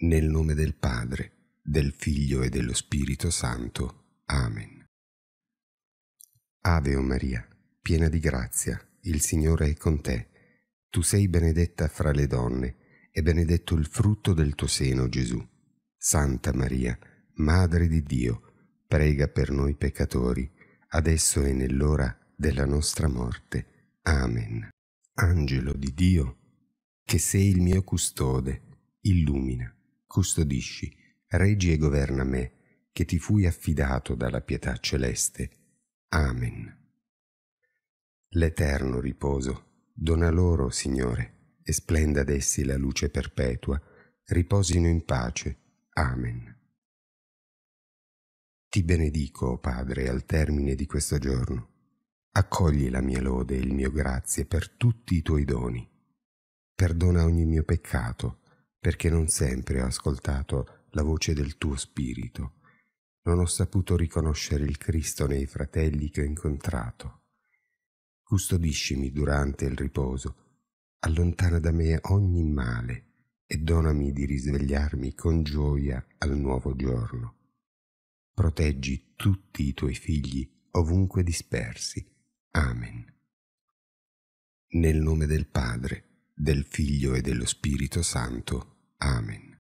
Nel nome del Padre, del Figlio e dello Spirito Santo. Amen. Ave o Maria, piena di grazia, il Signore è con te. Tu sei benedetta fra le donne, e benedetto il frutto del tuo seno, Gesù. Santa Maria, Madre di Dio, prega per noi peccatori, adesso e nell'ora della nostra morte. Amen. Angelo di Dio, che sei il mio custode, illumina custodisci, regi e governa me, che ti fui affidato dalla pietà celeste. Amen. L'eterno riposo, dona loro, Signore, e splenda ad essi la luce perpetua, riposino in pace. Amen. Ti benedico, oh Padre, al termine di questo giorno. Accogli la mia lode e il mio grazie per tutti i tuoi doni. Perdona ogni mio peccato perché non sempre ho ascoltato la voce del tuo spirito, non ho saputo riconoscere il Cristo nei fratelli che ho incontrato. Custodiscimi durante il riposo, allontana da me ogni male e donami di risvegliarmi con gioia al nuovo giorno. Proteggi tutti i tuoi figli ovunque dispersi. Amen. Nel nome del Padre, del Figlio e dello Spirito Santo. Amen.